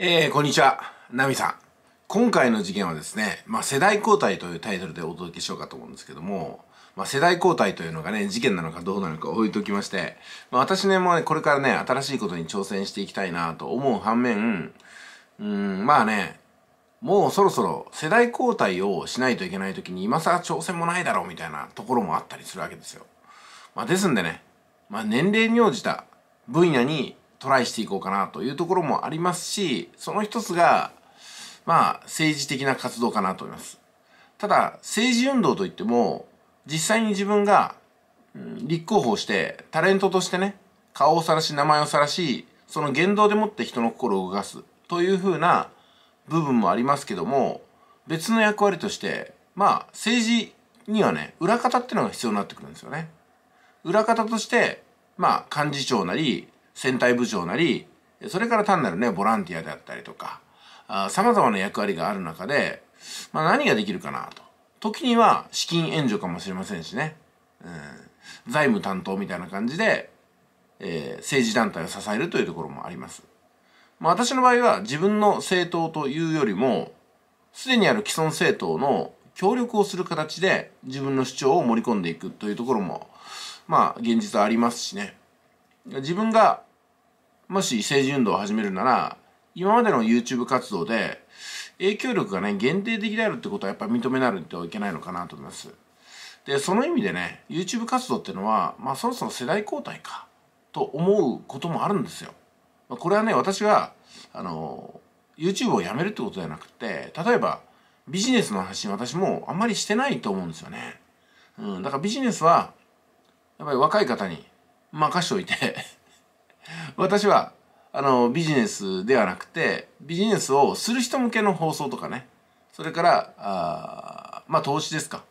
えー、こんにちは、ナミさん。今回の事件はですね、まあ、世代交代というタイトルでお届けしようかと思うんですけども、まあ、世代交代というのがね、事件なのかどうなのか置いときまして、まあ、私ね、もうね、これからね、新しいことに挑戦していきたいなと思う反面、うん、まあね、もうそろそろ世代交代をしないといけない時に今更挑戦もないだろうみたいなところもあったりするわけですよ。まあ、ですんでね、まあ、年齢に応じた分野にトライしていこうかなというところもありますし、その一つが、まあ、政治的な活動かなと思います。ただ、政治運動といっても、実際に自分が、うん、立候補して、タレントとしてね、顔を晒し、名前を晒し、その言動でもって人の心を動かすというふうな部分もありますけども、別の役割として、まあ、政治にはね、裏方っていうのが必要になってくるんですよね。裏方として、まあ、幹事長なり、戦隊部長なりそれから単なるねボランティアであったりとかさまざまな役割がある中で、まあ、何ができるかなと時には資金援助かもしれませんしね、うん、財務担当みたいな感じで、えー、政治団体を支えるというところもあります、まあ、私の場合は自分の政党というよりもすでにある既存政党の協力をする形で自分の主張を盛り込んでいくというところもまあ現実はありますしね自分がもし政治運動を始めるなら、今までの YouTube 活動で影響力がね、限定的であるってことはやっぱ認めなるといけないのかなと思います。で、その意味でね、YouTube 活動ってのは、まあそろそろ世代交代か、と思うこともあるんですよ。まあ、これはね、私が、あの、YouTube をやめるってことじゃなくて、例えばビジネスの話私もあんまりしてないと思うんですよね。うん、だからビジネスは、やっぱり若い方に任しておいて私はあのビジネスではなくてビジネスをする人向けの放送とかねそれからあまあ投資ですか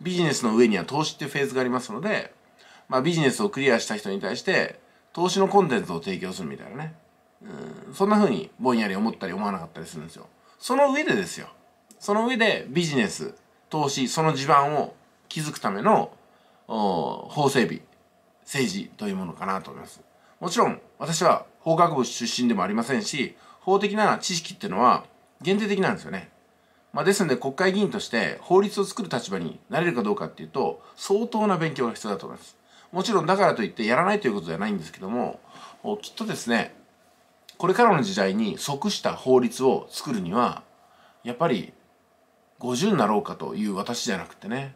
ビジネスの上には投資っていうフェーズがありますので、まあ、ビジネスをクリアした人に対して投資のコンテンツを提供するみたいなねうんそんな風にぼんやり思ったり思わなかったりするんですよその上でですよその上でビジネス投資その地盤を築くための法整備政治というものかなと思いますもちろん私は法学部出身でもありませんし、法的な知識っていうのは限定的なんですよね。まあ、ですので国会議員として法律を作る立場になれるかどうかっていうと、相当な勉強が必要だと思います。もちろんだからといってやらないということではないんですけども、きっとですね、これからの時代に即した法律を作るには、やっぱり50になろうかという私じゃなくてね、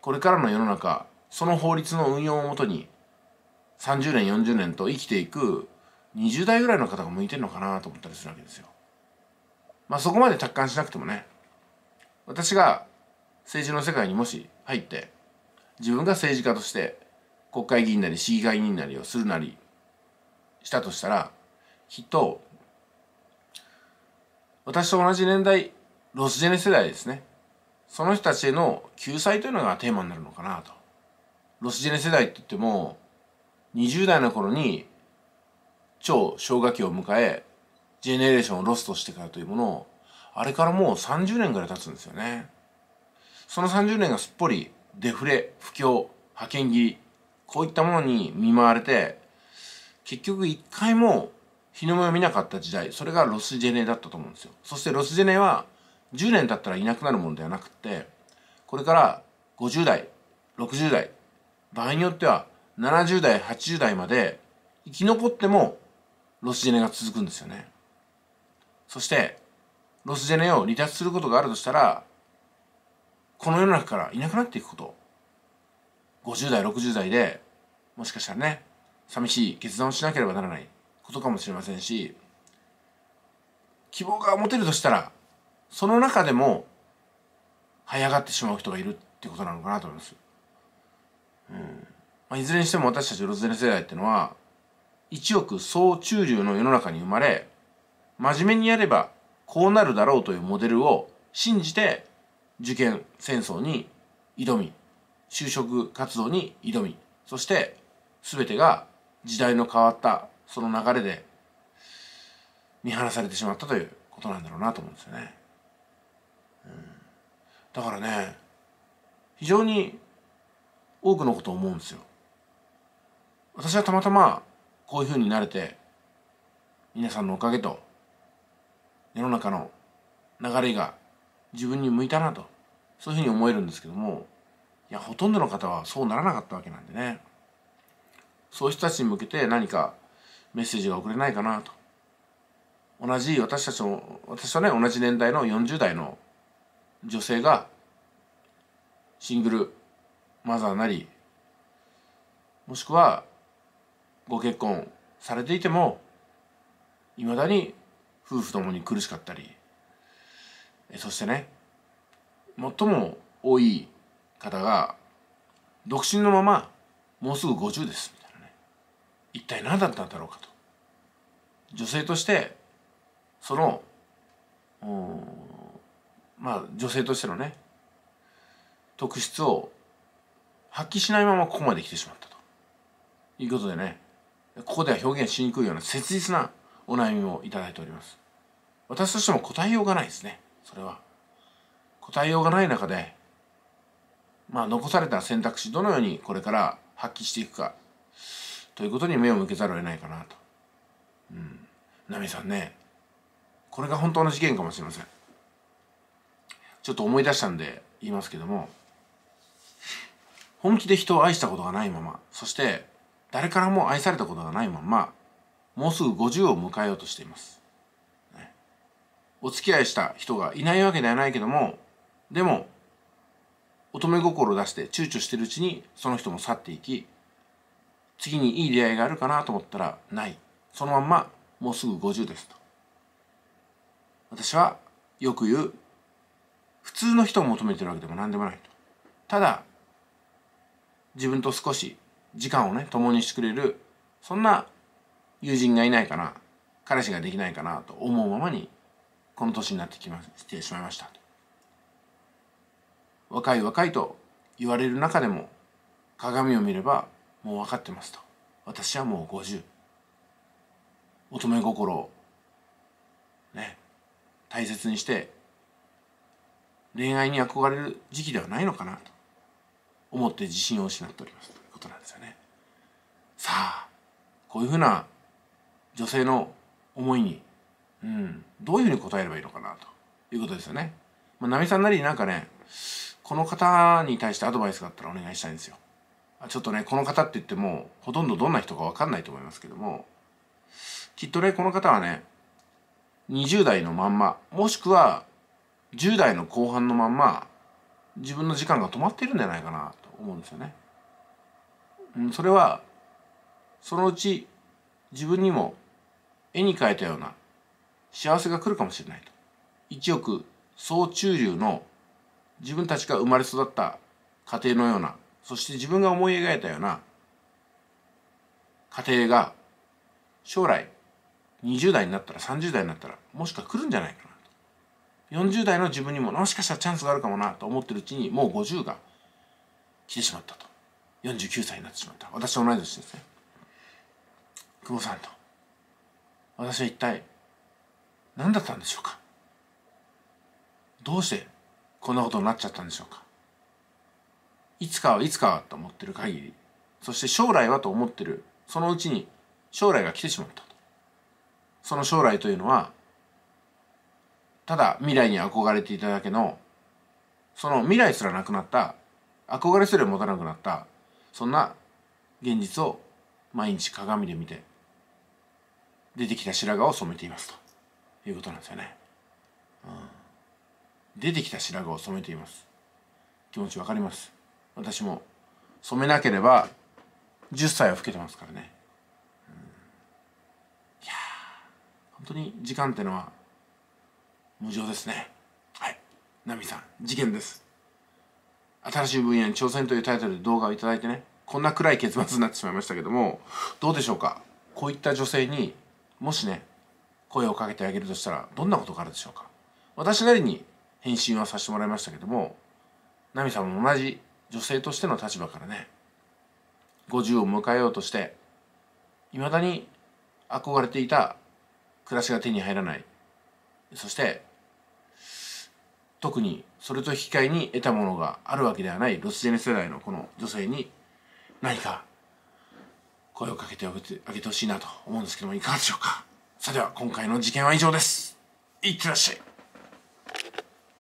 これからの世の中、その法律の運用をもとに30年40年と生きていく20代ぐらいの方が向いてるのかなと思ったりするわけですよ。まあそこまで達観しなくてもね私が政治の世界にもし入って自分が政治家として国会議員なり市議会議員なりをするなりしたとしたらきっと私と同じ年代ロスジェネ世代ですねその人たちへの救済というのがテーマになるのかなとロスジェネ世代って言っても20代の頃に超氷河期を迎えジェネレーションをロストしてからというものをあれからもう30年ぐらい経つんですよねその30年がすっぽりデフレ不況派遣切りこういったものに見舞われて結局一回も日の目を見なかった時代それがロスジェネだったと思うんですよそしてロスジェネは10年経ったらいなくなるものではなくってこれから50代60代場合によっては70代80代まで生き残ってもロスジェネが続くんですよねそしてロスジェネを離脱することがあるとしたらこの世の中からいなくなっていくこと50代60代でもしかしたらね寂しい決断をしなければならないことかもしれませんし希望が持てるとしたらその中でも這い上がってしまう人がいるってことなのかなと思います。うんまあ、いずれにしても私たちロズネ世代っていうのは一億総中流の世の中に生まれ真面目にやればこうなるだろうというモデルを信じて受験戦争に挑み就職活動に挑みそして全てが時代の変わったその流れで見放されてしまったということなんだろうなと思うんですよね。うん、だからね非常に多くのことを思うんですよ。私はたまたまこういうふうになれて皆さんのおかげと世の中の流れが自分に向いたなとそういうふうに思えるんですけどもいやほとんどの方はそうならなかったわけなんでねそういう人たちに向けて何かメッセージが送れないかなと同じ私たちも、私とね同じ年代の40代の女性がシングルマザーなりもしくはご結婚されていてもいまだに夫婦ともに苦しかったりそしてね最も多い方が独身のままもうすぐ50ですみたいなね一体何だったんだろうかと女性としてそのまあ女性としてのね特質を発揮しないままここまで来てしまったということでねここでは表現しにくいような切実なお悩みをいただいております私としても答えようがないですねそれは答えようがない中でまあ残された選択肢どのようにこれから発揮していくかということに目を向けざるを得ないかなとうんナミさんねこれが本当の事件かもしれませんちょっと思い出したんで言いますけども本気で人を愛したことがないままそして誰からも愛されたことがないままもうすぐ50を迎えようとしています、お付き合いした人がいないわけではないけどもでも乙女心を出して躊躇してるうちにその人も去っていき次にいい出会いがあるかなと思ったらないそのまんまもうすぐ50ですと私はよく言う普通の人を求めてるわけでも何でもないとただ自分と少し時間をね、共にしてくれる、そんな友人がいないかな、彼氏ができないかなと思うままに、この年になってきましてしまいました。若い若いと言われる中でも、鏡を見れば、もう分かってますと。私はもう50。乙女心を、ね、大切にして、恋愛に憧れる時期ではないのかなと思って自信を失っております。ことなんですよね。さあこういうふうな女性の思いに、うん、どういうふうに答えればいいのかなということですよね。まあ、ナさんなりになんかねこの方に対してアドバイスがあったらお願いしたいんですよ。ちょっとねこの方って言ってもほとんどどんな人か分かんないと思いますけどもきっとねこの方はね20代のまんまもしくは10代の後半のまんま自分の時間が止まってるんじゃないかなと思うんですよね。うん、それはそのうち自分にも絵に描いたような幸せが来るかもしれないと一億総中流の自分たちが生まれ育った家庭のようなそして自分が思い描いたような家庭が将来20代になったら30代になったらもしか来るんじゃないかなと40代の自分にももしかしたらチャンスがあるかもなと思ってるうちにもう50が来てしまったと49歳になってしまった私と同い年ですね久保さんと私は一体何だったんでしょうかどうしてこんなことになっちゃったんでしょうかいつかはいつかはと思ってる限りそして将来はと思ってるそのうちに将来が来てしまったとその将来というのはただ未来に憧れていただけのその未来すらなくなった憧れすら持たなくなったそんな現実を毎日鏡で見て出てきた白髪を染めていますということなんですよね、うん、出てきた白髪を染めています気持ちわかります私も染めなければ10歳は老けてますからね、うん、いや本当に時間ってのは無常ですねはいナミさん事件です新しい分野に挑戦というタイトルで動画を頂いてねこんな暗い結末になってしまいましたけどもどうでしょうかこういった女性にもしね声をかけてあげるとしたらどんなことがあるでしょうか私なりに返信はさせてもらいましたけども奈美さんも同じ女性としての立場からね50を迎えようとしていまだに憧れていた暮らしが手に入らないそして特にそれと引き換えに得たものがあるわけではないロスジェネ世代のこの女性に何か声をかけてあげてあげてほしいなと思うんですけどもいかがでしょうかそれでは今回の事件は以上ですいってらっしゃい